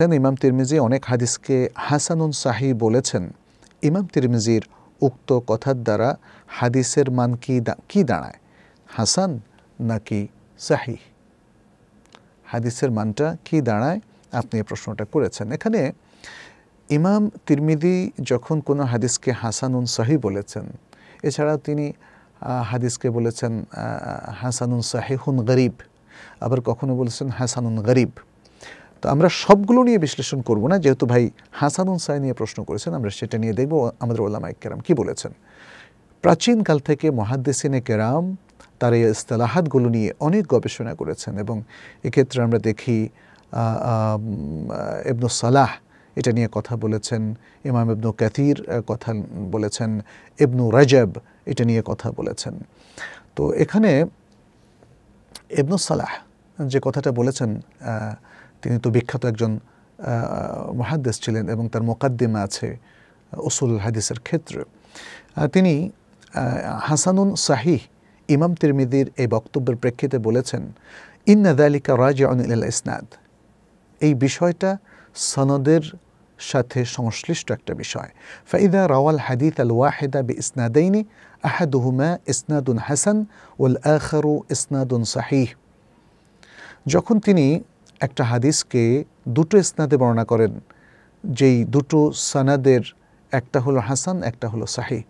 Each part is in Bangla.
আসতেন ইমাম তিরমিজি অনেক হাদিসকে হাসানুন সাহি বলেছেন ইমাম তিরমিজির উক্ত কথার দ্বারা হাদিসের মান কি কি দাঁড়ায় হাসান নাকি সাহি হাদিসের মানটা কি দাঁড়ায় আপনি এই প্রশ্নটা করেছেন এখানে ইমাম তিরমিদি যখন কোনো হাদিসকে হাসানুন সাহি বলেছেন এছাড়া তিনি হাদিসকে বলেছেন হাসানুন সাহেহুন গরিব আবার কখনো বলেছেন হাসানুন গরিব তো আমরা সবগুলো নিয়ে বিশ্লেষণ করব না যেহেতু ভাই হাসান উনসাই নিয়ে প্রশ্ন করেছেন আমরা সেটা নিয়ে দেখব আমাদের ওলামা কেরাম কি বলেছেন প্রাচীনকাল থেকে মহাদ্দেসিনে কেরাম তার এই ইস্তলাহাতগুলো নিয়ে অনেক গবেষণা করেছেন এবং এক্ষেত্রে আমরা দেখি এবনু সালাহ এটা নিয়ে কথা বলেছেন ইমাম ইবনু ক্যাথির কথা বলেছেন ইবনু রাজব এটা নিয়ে কথা বলেছেন তো এখানে এবনু সালাহ যে কথাটা বলেছেন তিনি তো বিখ্যাত একজন মুহাদ্দিস ছিলেন এবং তার মুকদ্দিমা আছে উসুল হাদিসের ক্ষেত্রে তিনি হাসানুন সহিহ ইমাম তিরমিজির এই বক্তব্যের প্রেক্ষিতে বলেছেন ইন্না যালিকা রাজিউন ইল ইসনাদ এই বিষয়টা সনদের সাথে সংশ্লিষ্ট একটা বিষয় فاذا روى الحديث الواحد باسنادين احدهما اسناد حسن والاخر اسناد صحيح যখন তিনি একটা হাদিসকে দুটো স্নাদে বর্ণনা করেন যেই দুটো সানাদের একটা হলো হাসান একটা হলো সাহি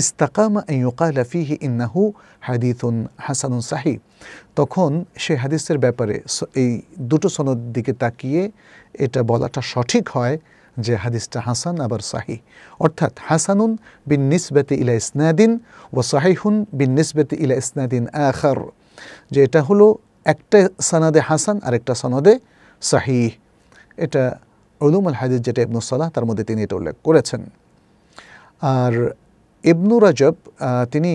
ইস্তাকামা ইয়ুকালা ফিহি ইন্নাহু হাদিথুন হাসানুন সাহি তখন সে হাদিসের ব্যাপারে এই দুটো সনদ দিকে তাকিয়ে এটা বলাটা সঠিক হয় যে হাদিসটা হাসান আবার সাহি অর্থাৎ হাসানুন বিন নিসবেতে ইলা ইসনাদিন ও সাহিহুন বিন নিসবেতে ইলা ইসনাদিন আখার যে এটা হলো একটা সনদে হাসান আর একটা সনদে শাহিহ এটা উলুম আল হাদিস যেটা ইবনুল সালাহ তার মধ্যে তিনি এটা উল্লেখ করেছেন আর ইবনু রাজব তিনি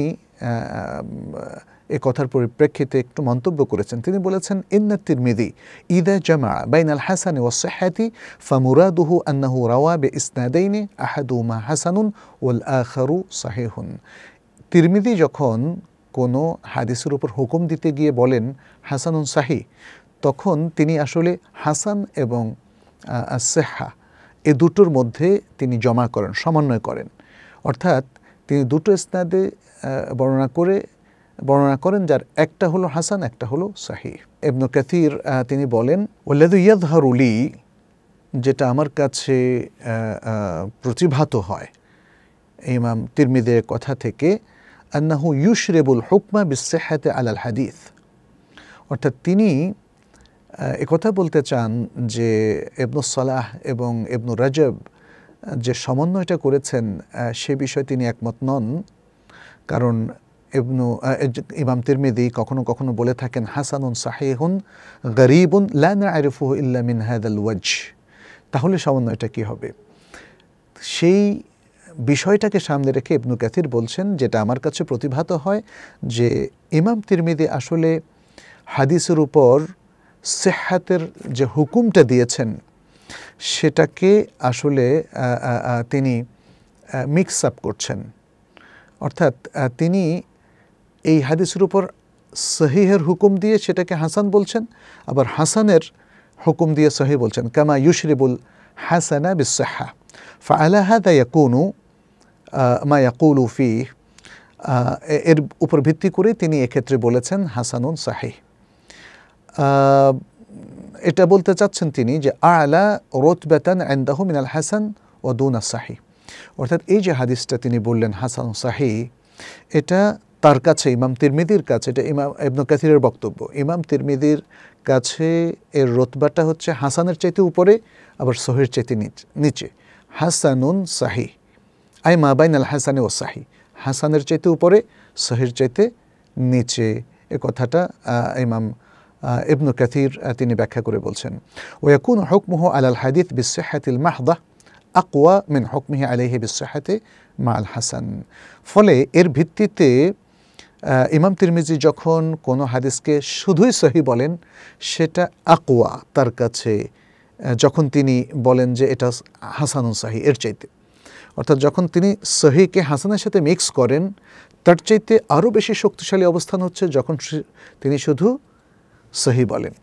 এ কথার পরিপ্রেক্ষিতে একটু মন্তব্য করেছেন তিনি বলেছেন ইন্না তিরমিদি ইদা জামা বাইন আল হাসান ও সাহাতি ফামুরাদুহু আন্নাহু রাওয়া বে ইসনাদাইনে আহাদুমা হাসানুন ওল আহারু সাহেহুন তিরমিদি যখন কোনো হাদিসের উপর হুকুম দিতে গিয়ে বলেন হাসানুন সাহি তখন তিনি আসলে হাসান এবং সেহা এ দুটোর মধ্যে তিনি জমা করেন সমন্বয় করেন অর্থাৎ তিনি দুটো স্নাদে বর্ণনা করে বর্ণনা করেন যার একটা হলো হাসান একটা হলো সাহি এবনু কাতির তিনি বলেন ওল্লাদু ইয়াদহারুলি যেটা আমার কাছে প্রতিভাত হয় ইমাম তিরমিদের কথা থেকে আন্নাহু ইউশরেবুল হুকমা বিসেহাতে আলাল হাদিস অর্থাৎ তিনি একথা বলতে চান যে এবনু সালাহ এবং এবনু রাজব যে সমন্বয়টা করেছেন সে বিষয়ে তিনি একমত নন কারণ এবনু ইমাম তিরমিদি কখনো কখনো বলে থাকেন হাসানুন সাহেহুন গরিবুন লাফুহ ইল্লা মিন হায়দাল ওয়াজ তাহলে সমন্বয়টা কী হবে সেই বিষয়টাকে সামনে রেখে ইবনু ক্যাথির বলছেন যেটা আমার কাছে প্রতিভাত হয় যে ইমাম তিরমিদি আসলে হাদিসের উপর সেহাতের যে হুকুমটা দিয়েছেন সেটাকে আসলে তিনি মিক্স আপ করছেন অর্থাৎ তিনি এই হাদিসের উপর সহিহের হুকুম দিয়ে সেটাকে হাসান বলছেন আবার হাসানের হুকুম দিয়ে সহি বলছেন কামা ইউশরিবুল হাসানা বিশ্বাহা ফা আলাহাদা ইয়াকুনু মা ইয়াকুলু ফি এর উপর ভিত্তি করে তিনি এক্ষেত্রে বলেছেন হাসানুন সাহি এটা বলতে চাচ্ছেন তিনি যে আলা রোতবেতান আন্দাহু মিনাল হাসান ও দুনা সাহি অর্থাৎ এই যে হাদিসটা তিনি বললেন হাসান সাহি এটা তার কাছে ইমাম তিরমিদির কাছে এটা ইমাম এবন কাথিরের বক্তব্য ইমাম তিরমিদির কাছে এর রোতবাটা হচ্ছে হাসানের চাইতে উপরে আবার সহির চাইতে নিচে হাসানুন সাহি আই মা বাইন আল হাসানে ও সাহি হাসানের চাইতে উপরে সাহির চাইতে নিচে এ কথাটা ইমাম ইবনু কাথির তিনি ব্যাখ্যা করে বলছেন ওয়াকুন আল আলাল হাদিদ বিশ্বাহাতিল মাহদাহ আকোয়া মিন হকমিহি আলহি বিশ্বাহাতে মা আল হাসান ফলে এর ভিত্তিতে ইমাম তিরমিজি যখন কোনো হাদিসকে শুধুই সহি বলেন সেটা আকোয়া তার কাছে যখন তিনি বলেন যে এটা হাসানুন সাহি এর চাইতে অর্থাৎ যখন তিনি সহিকে হাসানের সাথে মিক্স করেন তার চাইতে আরও বেশি শক্তিশালী অবস্থান হচ্ছে যখন তিনি শুধু সহি বলেন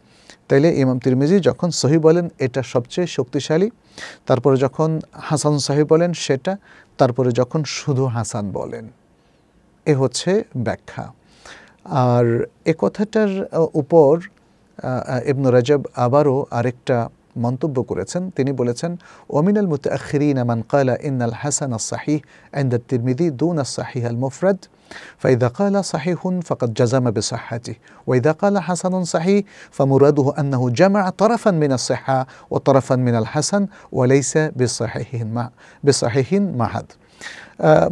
তাইলে ইমাম তিরমিজি যখন সহি বলেন এটা সবচেয়ে শক্তিশালী তারপরে যখন হাসান সাহেব বলেন সেটা তারপরে যখন শুধু হাসান বলেন এ হচ্ছে ব্যাখ্যা আর এ কথাটার উপর ইবনু রাজাব আবারও আরেকটা মন্তব্য করেছেন তিনি বলেছেন ওমিনাল মুতাখিরিন মান কালা ইন্নাল হাসান আসাহি عند الترمذي دون الصحيح المفرد فإذا قال صحيح فقد جزم بصحته وإذا قال حسن صحيح فمراده أنه جمع طرفا من الصحة وطرفا من الحسن وليس بصحيح مع بصحيحين معهد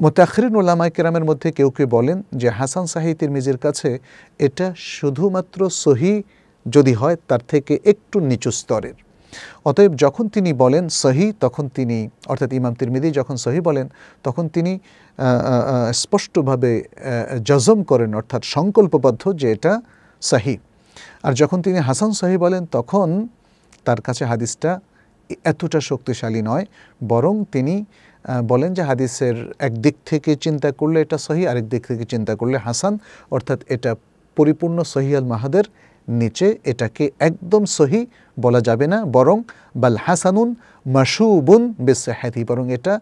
মোতাখরিন ওলামা কিরামের মধ্যে কেউ কেউ বলেন যে হাসান সাহি তিরমিজির কাছে এটা শুধুমাত্র صحيح جدي هاي ترثي كي اكتو نيچو ستورير অতএব যখন তিনি বলেন সহি তখন তিনি অর্থাৎ ইমাম তিরমিদি যখন সহি বলেন তখন তিনি স্পষ্টভাবে জজম করেন অর্থাৎ সংকল্পবদ্ধ যে এটা সাহি আর যখন তিনি হাসান সহি বলেন তখন তার কাছে হাদিসটা এতটা শক্তিশালী নয় বরং তিনি বলেন যে হাদিসের এক দিক থেকে চিন্তা করলে এটা সহি আরেক দিক থেকে চিন্তা করলে হাসান অর্থাৎ এটা পরিপূর্ণ সহিয়াল মাহাদের নিচে এটাকে একদম সহি বলা যাবে না বরং বাল হাসানুন মাসুবুন বেসাহাদি বরং এটা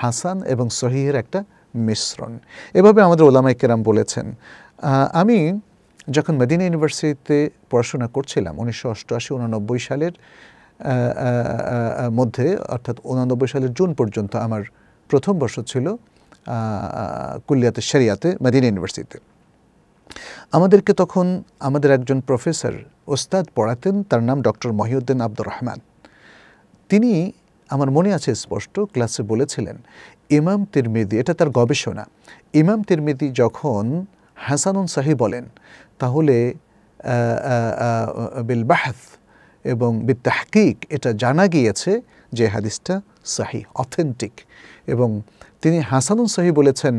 হাসান এবং সহিহের একটা মিশ্রণ এভাবে আমাদের ওলামাই কেরাম বলেছেন আমি যখন মদিনা ইউনিভার্সিটিতে পড়াশোনা করছিলাম উনিশশো অষ্টআশি উনানব্বই সালের মধ্যে অর্থাৎ উনানব্বই সালের জুন পর্যন্ত আমার প্রথম বর্ষ ছিল কুল্লিয়াতে শরিয়াতে মদিনা ইউনিভার্সিটিতে আমাদেরকে তখন আমাদের একজন প্রফেসর ওস্তাদ পড়াতেন তার নাম ডক্টর মহিউদ্দিন আব্দুর রহমান তিনি আমার মনে আছে স্পষ্ট ক্লাসে বলেছিলেন ইমাম তিরমিদি এটা তার গবেষণা ইমাম তিরমিদি যখন হাসানুন সাহি বলেন তাহলে বিল বাহাত এবং বিত্তাহকিক এটা জানা গিয়েছে যে হাদিসটা সাহি অথেন্টিক এবং তিনি হাসানুন সাহি বলেছেন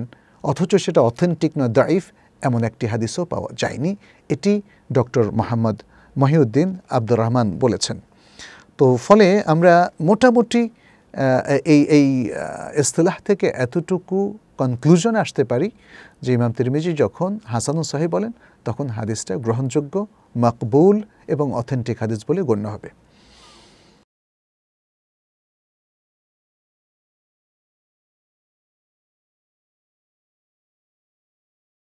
অথচ সেটা অথেন্টিক নয় দাইফ এমন একটি হাদিসও পাওয়া যায়নি এটি ডক্টর মোহাম্মদ মহিউদ্দিন আব্দুর রহমান বলেছেন তো ফলে আমরা মোটামুটি এই এই ইস্তলাহ থেকে এতটুকু কনক্লুশন আসতে পারি যে ইমাম তিরমিজি যখন হাসানু সাহেব বলেন তখন হাদিসটা গ্রহণযোগ্য মকবুল এবং অথেন্টিক হাদিস বলে গণ্য হবে